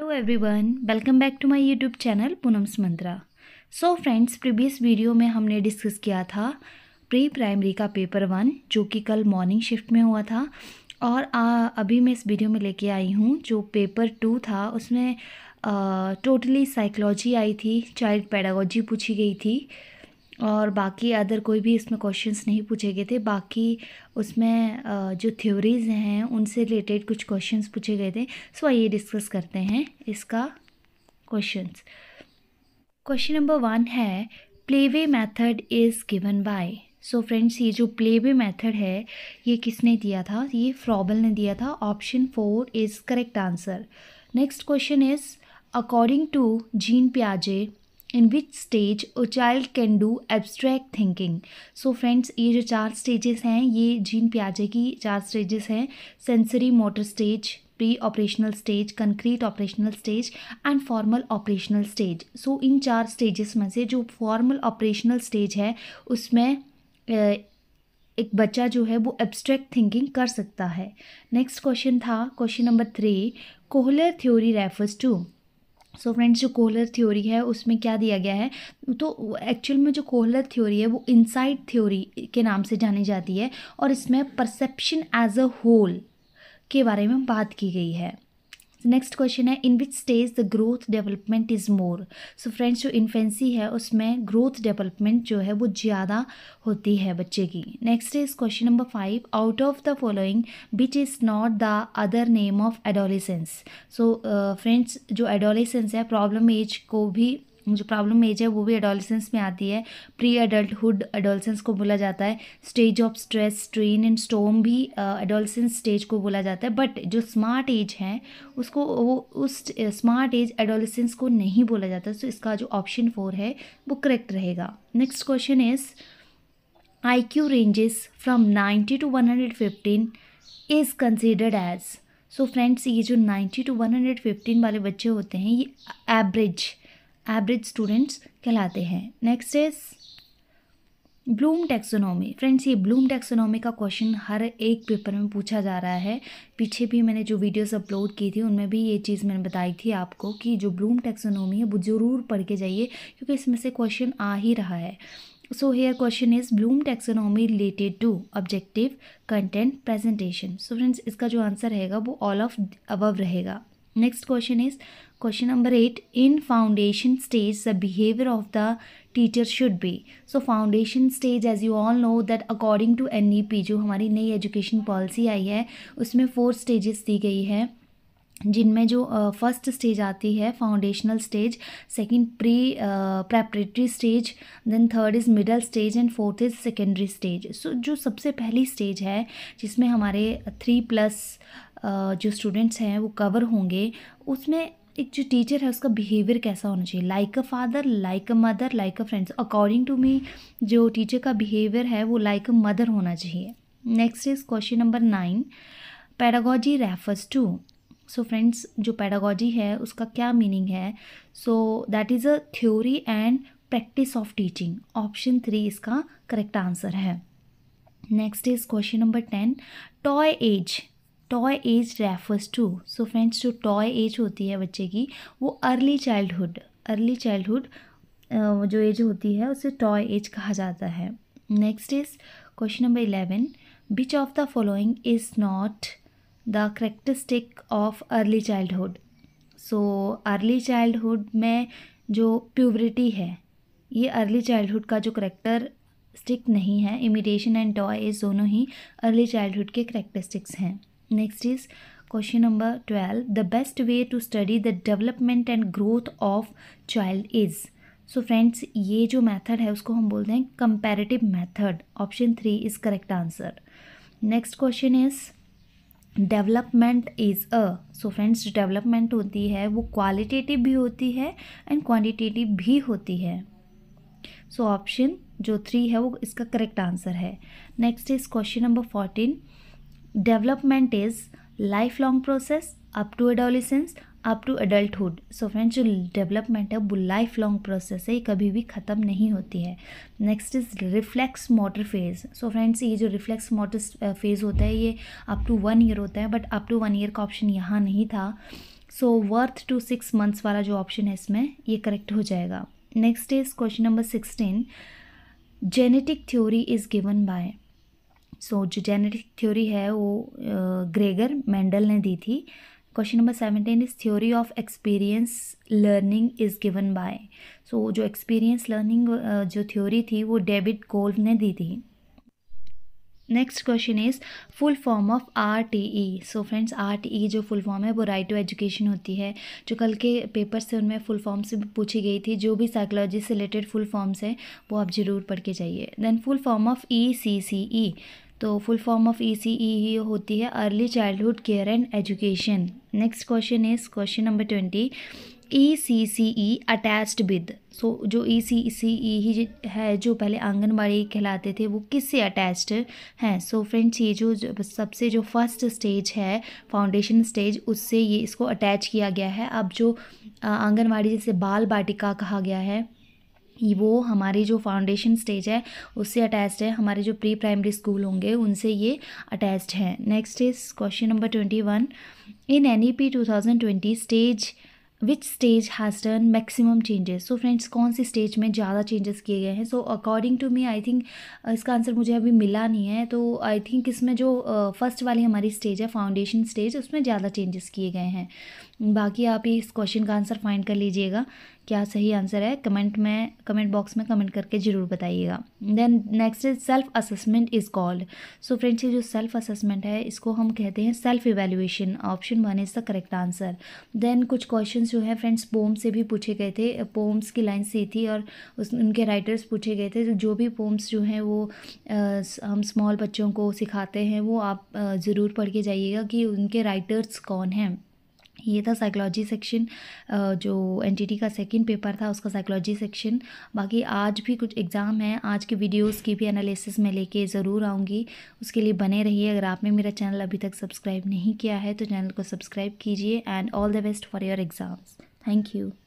hello everyone welcome back to my YouTube channel Poonam's Mantra so friends previous video में हमने discuss किया था pre primary का पेपर वन जो कि कल मॉर्निंग शिफ्ट में हुआ था और आ, अभी मैं इस वीडियो में लेके आई हूँ जो पेपर टू था उसमें टोटली साइकोलॉजी आई थी चाइल्ड पैडागोजी पूछी गई थी और बाकी अदर कोई भी इसमें क्वेश्चंस नहीं पूछे गए थे बाकी उसमें जो थ्योरीज़ हैं उनसे रिलेटेड कुछ क्वेश्चंस पूछे गए थे सो आइए डिस्कस करते हैं इसका क्वेश्चंस क्वेश्चन नंबर वन है play way method is given by so friends ये जो प्लेवे मेथड है ये किसने दिया था ये फ्रॉबल ने दिया था option four is correct answer next question is according to Jean प्याजे in which stage a child can do abstract thinking so friends ये जो चार स्टेजेस हैं ये जीन प्याजे की चार स्टेजेस हैं sensory motor stage pre operational stage concrete operational stage and formal operational stage so इन चार स्टेजेस में से जो फॉर्मल ऑपरेशनल स्टेज है उसमें एक बच्चा जो है वो एब्स्ट्रैक्ट थिंकिंग कर सकता है नेक्स्ट क्वेश्चन था question number three Kohler theory refers to so so friends जो कोहलर थ्योरी है उसमें क्या दिया गया है तो एक्चुअल में जो कोहलर थ्योरी है वो इनसाइड थ्योरी के नाम से जानी जाती है और इसमें परसेप्शन एज अ होल के बारे में बात की गई है नेक्स्ट क्वेश्चन है in which stage the growth development is more so friends जो इन्फेंसी है उसमें ग्रोथ डेवलपमेंट जो है वो ज़्यादा होती है बच्चे की next is question number five out of the following which is not the other name of adolescence so friends जो एडोलिसेंस है प्रॉब्लम एज को भी जो प्रॉब्लम एज है वो भी एडोलसेंस में आती है प्री एडल्टुड एडोलसेंस को बोला जाता है stage of stress strain and storm भी एडोलसेंस स्टेज को बोला जाता है बट जो स्मार्ट एज है उसको वो उस स्मार्ट एज एडोलसेंस को नहीं बोला जाता so इसका जो ऑप्शन फोर है वो करेक्ट रहेगा next question is I Q ranges from ninety to one hundred fifteen is considered as so friends ये जो ninety to one hundred fifteen वाले बच्चे होते हैं ये एवरेज एवरेज स्टूडेंट्स कहलाते हैं next is Bloom taxonomy friends ये ब्लूम टेक्सोनॉमी का क्वेश्चन हर एक पेपर में पूछा जा रहा है पीछे भी मैंने जो वीडियोस अपलोड की थी उनमें भी ये चीज़ मैंने बताई थी आपको कि जो ब्लूम टेक्सोनॉमी है वो ज़रूर पढ़ के जाइए क्योंकि इसमें से क्वेश्चन आ ही रहा है so here question is Bloom taxonomy related to objective content presentation so friends इसका जो आंसर रहेगा वो ऑल ऑफ अबव रहेगा next question is question number eight in foundation stage the behaviour of the teacher should be so foundation stage as you all know that according to N E P जो हमारी नई education policy आई है उसमें four stages दी गई है जिनमें जो first uh, stage आती है foundational stage second pre preparatory stage then third is middle stage and fourth is secondary stage so जो सबसे पहली स्टेज है जिसमें हमारे थ्री प्लस जो स्टूडेंट्स हैं वो कवर होंगे उसमें एक जो टीचर है उसका बिहेवियर कैसा होना चाहिए like a father like a mother like a friends according to me जो टीचर का बिहेवियर है वो लाइक अ मदर होना चाहिए next is question number nine pedagogy refers to so friends जो पैडागॉजी है उसका क्या मीनिंग है so that is a theory and practice of teaching option three इसका करेक्ट आंसर है next is question number ten toy age toy age refers to so friends जो toy age होती है बच्चे की वो अर्ली चाइल्डहुड अर्ली चाइल्डहुड जो age होती है उसे टॉय एज कहा जाता है next is question number eleven which of the following is not the characteristic of early childhood so early childhood में जो प्यूबरिटी है ये अर्ली चाइल्डहुड का जो करेक्टर स्टिक नहीं है इमिटेशन एंड टॉय इज दोनों ही अर्ली चाइल्डहुड के करेक्टरिस्टिक्स हैं next is question number twelve the best way to study the development and growth of child is so friends ये जो मेथड है उसको हम बोलते हैं comparative method option three is correct answer next question is development is a so friends development होती है वो क्वालिटेटिव भी होती है एंड क्वान्टिटेटिव भी होती है सो so, ऑप्शन जो थ्री है वो इसका करेक्ट आंसर है next is question number fourteen development is life long process up to adolescence up to adulthood so friends जो डेवलपमेंट है वो लाइफ लॉन्ग प्रोसेस है ये कभी भी ख़त्म नहीं होती है next is reflex motor phase so friends ये जो रिफ्लेक्स मोटर फेज़ होता है ये अप टू वन ईयर होता है but up to one year का ऑप्शन यहाँ नहीं था so birth to six months वाला जो ऑप्शन है इसमें ये करेक्ट हो जाएगा next is question number sixteen genetic theory is given by so so, जो जेनेटिक थ्योरी है वो ग्रेगर मेंडल ने दी थी question number seventeen is theory of experience learning is given by so जो एक्सपीरियंस लर्निंग जो थ्योरी थी वो डेविड गोल्फ ने दी थी next question is full form of R T E so friends R T E जो full form है वो राइट टू एजुकेशन होती है जो कल के पेपर से उनमें फुल फॉर्म से पूछी गई थी जो भी साइकोलॉजी से रिलेटेड फुल फॉर्म्स हैं वो आप ज़रूर पढ़ के जाइए then full form of E C C E तो full form of E C E होती है early childhood care and education next question is question number twenty E C C E attached with so जो E C C ई ही है जो पहले आंगनबाड़ी कहलाते थे वो किससे अटैच्ड हैं सो फ्रेंड्स ये जो सबसे जो फर्स्ट स्टेज है फाउंडेशन स्टेज उससे ये इसको अटैच किया गया है अब जो आंगनबाड़ी जैसे बाल बाटिका कहा गया है वो हमारी जो फाउंडेशन स्टेज है उससे अटैच्ड है हमारे जो प्री प्राइमरी स्कूल होंगे उनसे ये अटैच्ड है next is question number twenty one in N E P two thousand twenty stage which stage has done maximum changes so friends कौन सी स्टेज में ज़्यादा चेंजेस किए गए हैं so according to me I think इसका answer मुझे अभी मिला नहीं है तो आई थिंक इसमें जो फर्स्ट uh, वाली हमारी स्टेज है फाउंडेशन स्टेज उसमें ज़्यादा चेंजेस किए गए हैं बाकी आप इस क्वेश्चन का आंसर फाइंड कर लीजिएगा क्या सही आंसर है कमेंट में कमेंट बॉक्स में कमेंट करके ज़रूर बताइएगा then next is self assessment is called so friends ये जो सेल्फ असेसमेंट है इसको हम कहते हैं self evaluation option one is the correct answer then कुछ क्वेश्चन जो है फ्रेंड्स पोम्स से भी पूछे गए थे पोम्स की लाइन सी थी और उस उनके राइटर्स पूछे गए थे जो भी पोम्स जो हैं वो आ, हम स्मॉल बच्चों को सिखाते हैं वो आप ज़रूर पढ़ के जाइएगा कि उनके राइटर्स कौन हैं ये था साइकोलॉजी सेक्शन जो एन का सेकंड पेपर था उसका साइकोलॉजी सेक्शन बाकी आज भी कुछ एग्ज़ाम हैं आज के वीडियोस की भी एनालिसिस मैं लेके ज़रूर आऊँगी उसके लिए बने रहिए अगर आपने मेरा चैनल अभी तक सब्सक्राइब नहीं किया है तो चैनल को सब्सक्राइब कीजिए and all the best for your exams thank you